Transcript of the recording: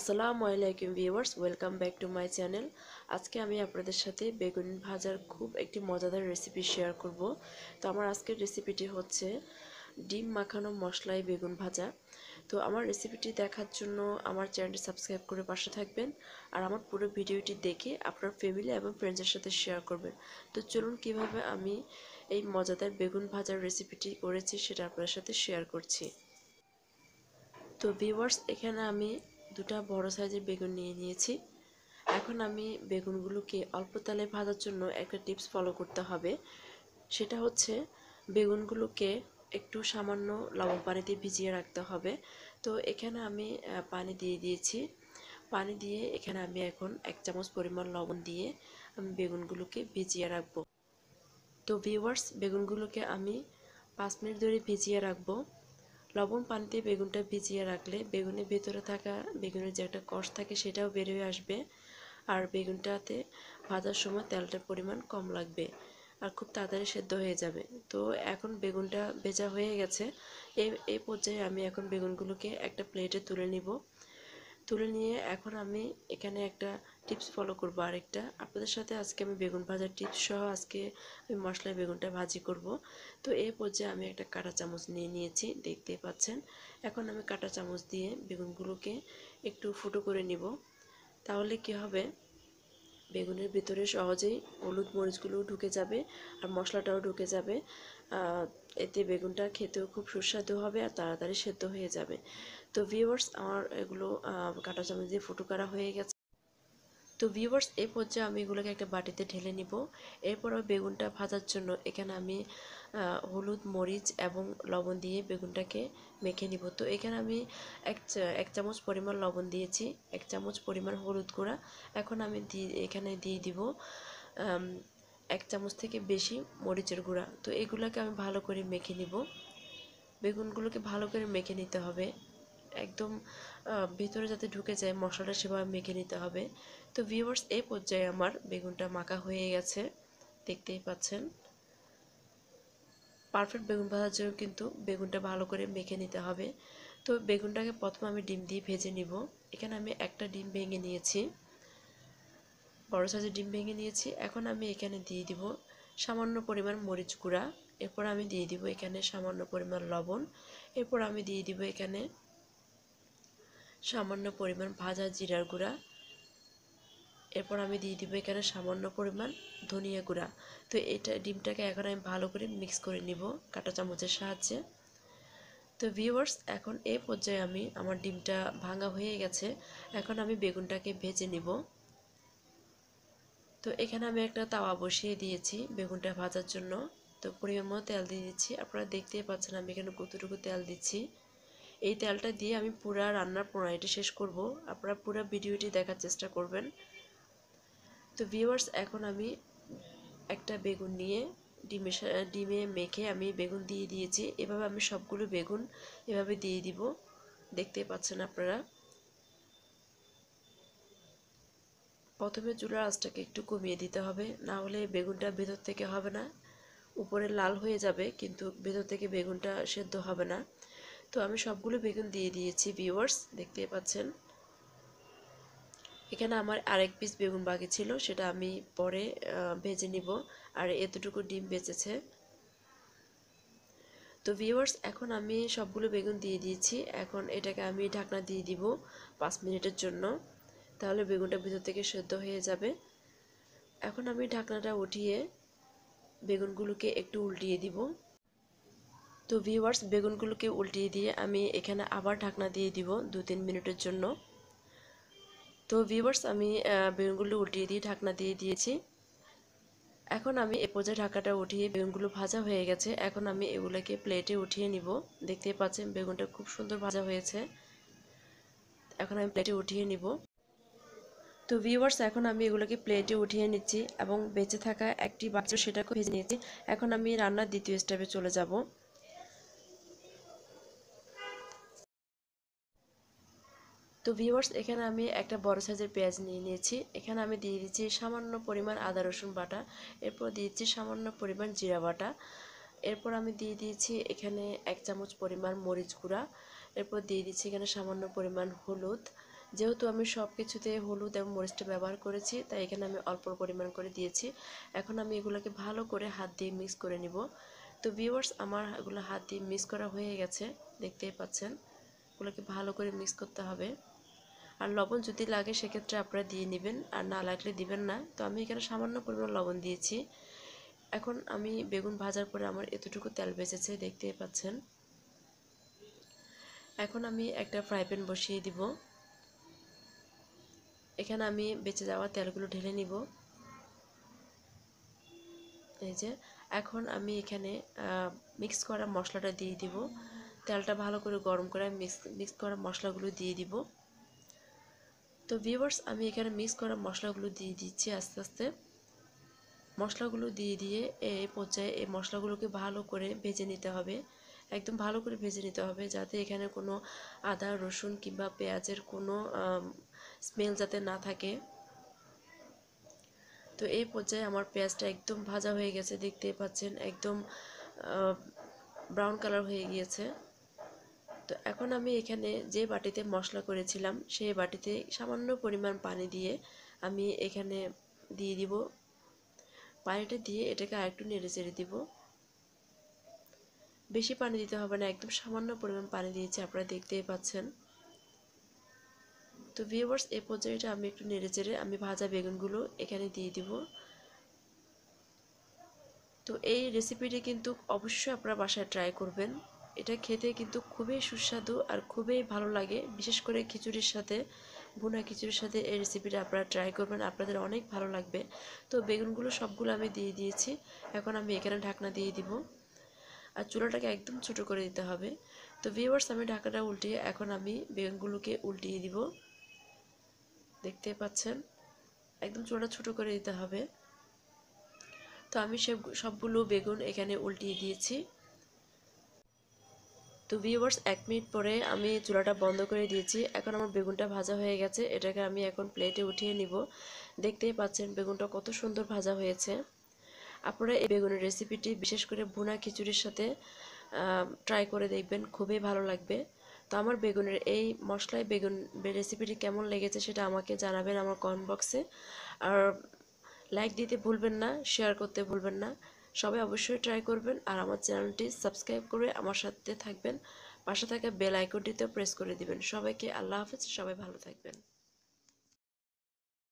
আসসালামু আলাইকুম viewers welcome back to my channel আজকে আমি আপনাদের সাথে বেগুন ভাজার খুব একটি মজাদার রেসিপি শেয়ার করব তো আমার আজকের রেসিপিটি হচ্ছে ডিম মাখানো মশলায় বেগুন ভাজা তো আমার রেসিপিটি দেখার জন্য আমার চ্যানেলটি সাবস্ক্রাইব করে পাশে থাকবেন আর আমার পুরো ভিডিওটি দেখে আপনার ফ্যামিলি এবং ফ্রেন্ডসের সাথে শেয়ার করবেন তো চলুন কিভাবে আমি এই মজাদার বেগুন ভাজার রেসিপিটি করেছি সেটা আপনার সাথে শেয়ার করছি তো ভিউয়ার্স এখানে আমি দুটা বড় সাইজের বেগুন নিয়ে নিয়েছি এখন আমি বেগুনগুলোকে অল্প তালে ভাজার জন্য একটা টিপস ফলো করতে হবে সেটা হচ্ছে বেগুনগুলোকে একটু সামান্য লবণ পানিতে ভিজিয়ে রাখতে হবে তো এখানে আমি পানি দিয়ে দিয়েছি পানি দিয়ে এখানে আমি এখন এক চামচ পরিমাণ লবণ দিয়ে আমি বেগুনগুলোকে ভিজিয়ে রাখবো তো ভিওয়ার্স বেগুনগুলোকে আমি পাঁচ মিনিট ধরে ভিজিয়ে রাখবো লবণ পানিতে বেগুনটা ভিজিয়ে রাখলে বেগুনের ভেতরে থাকা বেগুনের যে একটা কষ থাকে সেটাও বের হয়ে আসবে আর বেগুনটাতে ভাজার সময় তেলটার পরিমাণ কম লাগবে আর খুব তাড়াতাড়ি সেদ্ধ হয়ে যাবে তো এখন বেগুনটা ভেজা হয়ে গেছে এই এই পর্যায়ে আমি এখন বেগুনগুলোকে একটা প্লেটে তুলে নিব তুলে নিয়ে এখন আমি এখানে একটা টিপস ফলো করবো আরেকটা আপনাদের সাথে আজকে আমি বেগুন ভাজার টিপস সহ আজকে আমি মশলায় বেগুনটা ভাজি করব তো এ পর্যায়ে আমি একটা কাঁটা চামচ নিয়ে নিয়েছি দেখতেই পাচ্ছেন এখন আমি কাঁটা চামচ দিয়ে বেগুনগুলোকে একটু ফুটো করে নিব তাহলে কি হবে বেগুনের ভিতরে সহজেই হলুদ মরিচগুলোও ঢুকে যাবে আর মশলাটাও ঢুকে যাবে এতে বেগুনটা খেতেও খুব সুস্বাদু হবে আর তাড়াতাড়ি সেদ্ধ হয়ে যাবে তো ভিউয়ার্স আমার এগুলো কাঁটা চামচ দিয়ে ফুটো করা হয়ে গেছে তো ভিউয়ার্স এই পর্যায়ে আমি এগুলোকে একটা বাটিতে ঢেলে নিব এরপর বেগুনটা ভাজার জন্য এখানে আমি হলুদ মরিচ এবং লবণ দিয়ে বেগুনটাকে মেখে নিব তো এখানে আমি এক এক চামচ পরিমাণ লবণ দিয়েছি এক চামচ পরিমাণ হলুদ গুঁড়া এখন আমি এখানে দিয়ে দিব এক চামচ থেকে বেশি মরিচের গুঁড়া তো এগুলোকে আমি ভালো করে মেখে নিব বেগুনগুলোকে ভালো করে মেখে নিতে হবে একদম ভিতরে যাতে ঢুকে যায় মশলাটা সেভাবে মেখে নিতে হবে তো ভিউয়ার্স এই পর্যায়ে আমার বেগুনটা মাখা হয়ে গেছে দেখতেই পাচ্ছেন পারফেক্ট বেগুন ভাজার জন্য কিন্তু বেগুনটা ভালো করে মেখে নিতে হবে তো বেগুনটাকে প্রথমে আমি ডিম দিয়ে ভেজে নিব এখানে আমি একটা ডিম ভেঙে নিয়েছি বড় সাইজের ডিম ভেঙে নিয়েছি এখন আমি এখানে দিয়ে দিব সামান্য পরিমাণ মরিচ গুঁড়া এরপর আমি দিয়ে দিব এখানে সামান্য পরিমাণ লবণ এরপর আমি দিয়ে দিব এখানে সামান্য পরিমাণ ভাজা জিরার গুঁড়া এরপর আমি দিয়ে দিব এখানে সামান্য পরিমাণ ধনিয়া গুঁড়া তো এটা ডিমটাকে এখন আমি ভালো করে মিক্স করে নিব কাঁটা চামচের সাহায্যে তো ভিউয়ার্স এখন এ পর্যায়ে আমি আমার ডিমটা ভাঙা হয়ে গেছে এখন আমি বেগুনটাকে ভেজে নিব তো এখানে আমি একটা তাওয়া বসিয়ে দিয়েছি বেগুনটা ভাজার জন্য তো পরিমাণ মতো তেল দিয়ে দিচ্ছি আপনারা দেখতেই পাচ্ছেন আমি এখানে কতটুকু তেল দিচ্ছি এই তেলটা দিয়ে আমি পুরা রান্নার প্রণালীটি শেষ করব আপনারা পুরা ভিডিওটি দেখার চেষ্টা করবেন তো ভিউয়ার্স এখন আমি একটা বেগুন নিয়ে ডিমে ডিমে মেখে আমি বেগুন দিয়ে দিয়েছি এভাবে আমি সবগুলো বেগুন এভাবে দিয়ে দিব দেখতে পাচ্ছেন আপনারা প্রথমে চুলার আঁচটাকে একটু কমিয়ে দিতে হবে না হলে বেগুনটা ভেতর থেকে হবে না উপরে লাল হয়ে যাবে কিন্তু ভেতর থেকে বেগুনটা সেদ্ধ হবে না তো আমি সবগুলো বেগুন দিয়ে দিয়েছি ভিউয়ার্স দেখতে পাচ্ছেন এখানে আমার আরেক পিস বেগুন বাকি ছিল সেটা আমি পরে ভেজে নিব আর এতটুকু ডিম বেঁচেছে তো ভিউয়ার্স এখন আমি সবগুলো বেগুন দিয়ে দিয়েছি এখন এটাকে আমি ঢাকনা দিয়ে দিব পাঁচ মিনিটের জন্য তাহলে বেগুনটা ভিতর থেকে সেদ্ধ হয়ে যাবে এখন আমি ঢাকনাটা উঠিয়ে বেগুনগুলোকে একটু উল্টিয়ে দিব তো ভিওয়ার্স বেগুনগুলোকে উল্টিয়ে দিয়ে আমি এখানে আবার ঢাকনা দিয়ে দিব দু তিন মিনিটের জন্য তো ভিওয়ার্স আমি বেগুনগুলো উল্টিয়ে দিয়ে ঢাকনা দিয়ে দিয়েছি এখন আমি এ পর্যায়ে ঢাকাটা উঠিয়ে বেগুনগুলো ভাজা হয়ে গেছে এখন আমি এগুলোকে প্লেটে উঠিয়ে নিব দেখতে পাচ্ছেন বেগুনটা খুব সুন্দর ভাজা হয়েছে এখন আমি প্লেটে উঠিয়ে নিব তো ভিওয়ার্স এখন আমি এগুলোকে প্লেটে উঠিয়ে নিচ্ছি এবং বেঁচে থাকা একটি বাচ্চা সেটাকে ভেজে নিয়েছি এখন আমি রান্নার দ্বিতীয় স্টেপে চলে যাব তো ভিউয়ার্স এখানে আমি একটা বড় সাইজের পেঁয়াজ নিয়ে নিয়েছি এখানে আমি দিয়ে দিচ্ছি সামান্য পরিমাণ আদা রসুন বাটা এরপর দিয়ে দিচ্ছি সামান্য পরিমাণ জিরা বাটা এরপর আমি দিয়ে দিয়েছি এখানে এক চামচ পরিমাণ মরিচ গুঁড়া এরপর দিয়ে দিচ্ছি এখানে সামান্য পরিমাণ হলুদ যেহেতু আমি সব কিছুতে হলুদ এবং মরিচটা ব্যবহার করেছি তাই এখানে আমি অল্প পরিমাণ করে দিয়েছি এখন আমি এগুলোকে ভালো করে হাত দিয়ে মিক্স করে নিব তো ভিউয়ার্স আমার এগুলো হাত দিয়ে মিক্স করা হয়ে গেছে দেখতেই পাচ্ছেন এগুলোকে ভালো করে মিক্স করতে হবে আর লবণ যদি লাগে সেক্ষেত্রে আপনারা দিয়ে নেবেন আর না লাগলে দিবেন না তো আমি এখানে সামান্য পরিমাণ লবণ দিয়েছি এখন আমি বেগুন ভাজার পরে আমার এতটুকু তেল বেঁচেছে দেখতে পাচ্ছেন এখন আমি একটা ফ্রাই প্যান বসিয়ে দিব এখানে আমি বেঁচে যাওয়া তেলগুলো ঢেলে নিব এই যে এখন আমি এখানে মিক্স করা মশলাটা দিয়ে দিব তেলটা ভালো করে গরম করে মিক্স মিক্স করা মশলাগুলো দিয়ে দিব তো ভিউয়ার্স আমি এখানে মিক্স করা মশলাগুলো দিয়ে দিচ্ছি আস্তে আস্তে মশলাগুলো দিয়ে দিয়ে এই পর্যায়ে এই মশলাগুলোকে ভালো করে ভেজে নিতে হবে একদম ভালো করে ভেজে নিতে হবে যাতে এখানে কোনো আদা রসুন কিংবা পেঁয়াজের কোনো স্মেল যাতে না থাকে তো এই পর্যায়ে আমার পেঁয়াজটা একদম ভাজা হয়ে গেছে দেখতে পাচ্ছেন একদম ব্রাউন কালার হয়ে গিয়েছে তো এখন আমি এখানে যে বাটিতে মশলা করেছিলাম সেই বাটিতে সামান্য পরিমাণ পানি দিয়ে আমি এখানে দিয়ে দিব পানিটা দিয়ে এটাকে আরেকটু নেড়ে চেড়ে দিব বেশি পানি দিতে হবে না একদম সামান্য পরিমাণ পানি দিয়েছি আপনারা দেখতেই পাচ্ছেন তো ভিউয়ার্স এ পর্যায়েটা আমি একটু নেড়ে চেড়ে আমি ভাজা বেগুনগুলো এখানে দিয়ে দিব তো এই রেসিপিটি কিন্তু অবশ্যই আপনারা বাসায় ট্রাই করবেন এটা খেতে কিন্তু খুবই সুস্বাদু আর খুবই ভালো লাগে বিশেষ করে খিচুড়ির সাথে ভুনা খিচুড়ির সাথে এই রেসিপিটা আপনারা ট্রাই করবেন আপনাদের অনেক ভালো লাগবে তো বেগুনগুলো সবগুলো আমি দিয়ে দিয়েছি এখন আমি এখানে ঢাকনা দিয়ে দিব আর চুলাটাকে একদম ছোট করে দিতে হবে তো ভিওয়ার্স আমি ঢাকাটা উল্টিয়ে এখন আমি বেগুনগুলোকে উল্টিয়ে দিব দেখতে পাচ্ছেন একদম চুলাটা ছোট করে দিতে হবে তো আমি সব সবগুলো বেগুন এখানে উল্টিয়ে দিয়েছি তো ভিউয়ার্স এক মিনিট পরে আমি চুলাটা বন্ধ করে দিয়েছি এখন আমার বেগুনটা ভাজা হয়ে গেছে এটাকে আমি এখন প্লেটে উঠিয়ে নিব দেখতেই পাচ্ছেন বেগুনটা কত সুন্দর ভাজা হয়েছে আপনারা এই বেগুনের রেসিপিটি বিশেষ করে ভুনা খিচুড়ির সাথে ট্রাই করে দেখবেন খুবই ভালো লাগবে তো আমার বেগুনের এই মশলায় বেগুন রেসিপিটি কেমন লেগেছে সেটা আমাকে জানাবেন আমার কমেন্ট বক্সে আর লাইক দিতে ভুলবেন না শেয়ার করতে ভুলবেন না সবাই অবশ্যই ট্রাই করবেন আর আমার চ্যানেলটি সাবস্ক্রাইব করে আমার সাথে থাকবেন পাশে থাকা বেল আইকনটিতেও প্রেস করে দিবেন সবাইকে আল্লাহ হাফেজ সবাই ভালো থাকবেন